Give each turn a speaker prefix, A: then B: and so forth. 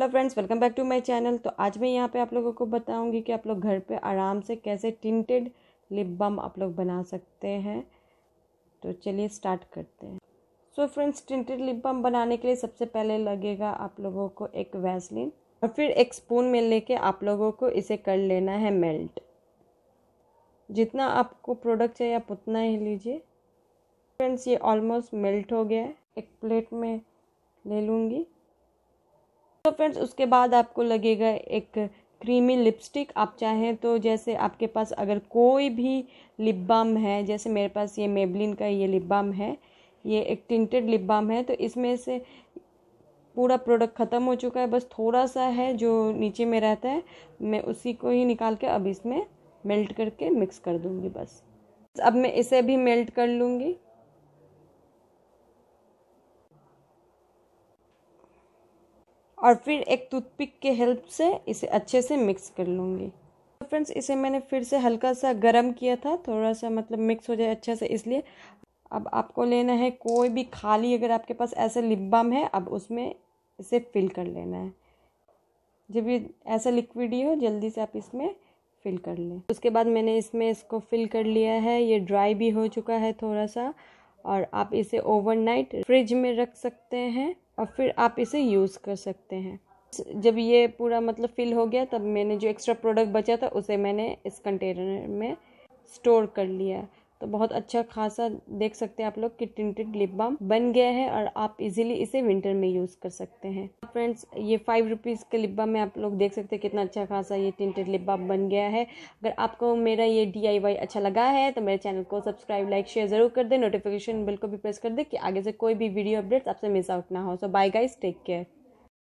A: hello friends welcome back to my channel तो आज मैं यहाँ पे आप लोगों को बताऊंगी कि आप लोग घर पे आराम से कैसे टिंटेड लिप बम आप लोग बना सकते हैं तो चलिए स्टार्ट करते हैं so friends tinted lip balm बनाने के लिए सबसे पहले लगेगा आप लोगों को एक वैसलिन और फिर एक स्पून में लेके आप लोगों को इसे कर लेना है मेल्ट जितना आपको प्रोडक्ट चाहिए आप उतना ही लीजिए फ्रेंड्स ये ऑलमोस्ट मेल्ट हो गया है एक प्लेट में ले लूँगी तो फ्रेंड्स उसके बाद आपको लगेगा एक क्रीमी लिपस्टिक आप चाहें तो जैसे आपके पास अगर कोई भी लिप बाम है जैसे मेरे पास ये मेबलिन का ये लिप बाम है ये एक टिंटेड लिप बाम है तो इसमें से पूरा प्रोडक्ट ख़त्म हो चुका है बस थोड़ा सा है जो नीचे में रहता है मैं उसी को ही निकाल के अब इसमें मेल्ट करके मिक्स कर दूँगी बस अब मैं इसे भी मेल्ट कर लूँगी और फिर एक टूथपिक के हेल्प से इसे अच्छे से मिक्स कर लूँगी तो फ्रेंड्स इसे मैंने फिर से हल्का सा गर्म किया था थोड़ा सा मतलब मिक्स हो जाए अच्छा से इसलिए अब आपको लेना है कोई भी खाली अगर आपके पास ऐसे लिप बाम है अब उसमें इसे फिल कर लेना है जब ये ऐसा लिक्विड ही हो जल्दी से आप इसमें फिल कर लें उसके बाद मैंने इसमें इसको फिल कर लिया है ये ड्राई भी हो चुका है थोड़ा सा और आप इसे ओवरनाइट फ्रिज में रख सकते हैं और फिर आप इसे यूज़ कर सकते हैं जब ये पूरा मतलब फिल हो गया तब मैंने जो एक्स्ट्रा प्रोडक्ट बचा था उसे मैंने इस कंटेनर में स्टोर कर लिया तो बहुत अच्छा खासा देख सकते हैं आप लोग कि टिंटेड लिप बाम बन गया है और आप इजीली इसे विंटर में यूज़ कर सकते हैं फ्रेंड्स ये फाइव रुपीज़ के लिप बाम में आप लोग देख सकते हैं कितना अच्छा खासा ये टिंटेड लिप बाम बन गया है अगर आपको मेरा ये डी अच्छा लगा है तो मेरे चैनल को सब्सक्राइब लाइक शेयर ज़रूर कर दें नोटिफिकेशन बिल को भी प्रेस कर दें कि आगे से कोई भी वीडियो अपडेट्स आपसे मिस आउट ना हो so bye guys take care